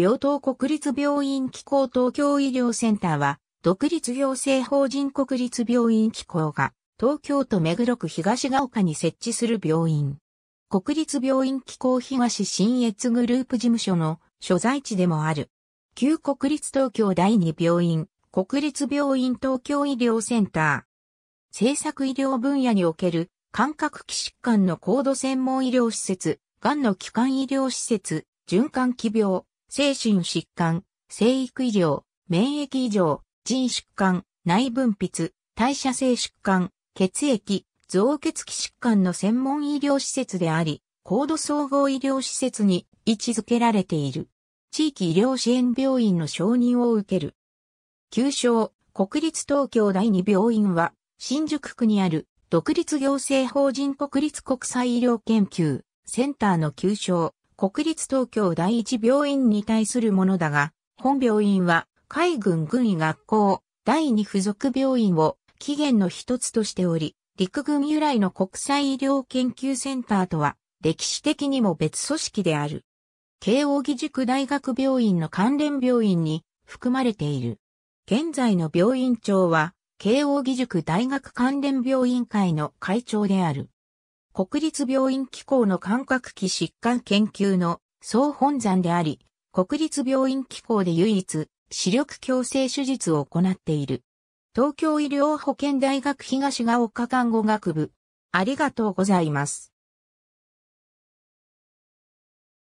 病棟国立病院機構東京医療センターは、独立行政法人国立病院機構が、東京都目黒区東が丘に設置する病院。国立病院機構東新越グループ事務所の所在地でもある。旧国立東京第二病院、国立病院東京医療センター。政策医療分野における感覚器疾患の高度専門医療施設、癌の基幹医療施設、循環器病、精神疾患、生育医療、免疫異常、腎疾患、内分泌、代謝性疾患、血液、増血器疾患の専門医療施設であり、高度総合医療施設に位置づけられている。地域医療支援病院の承認を受ける。旧称、国立東京第二病院は、新宿区にある独立行政法人国立国際医療研究センターの旧称、国立東京第一病院に対するものだが、本病院は海軍軍医学校第二附属病院を起源の一つとしており、陸軍由来の国際医療研究センターとは歴史的にも別組織である。慶應義塾大学病院の関連病院に含まれている。現在の病院長は、慶應義塾大学関連病院会の会長である。国立病院機構の感覚器疾患研究の総本山であり、国立病院機構で唯一、視力矯正手術を行っている。東京医療保険大学東が丘看護学部。ありがとうございます。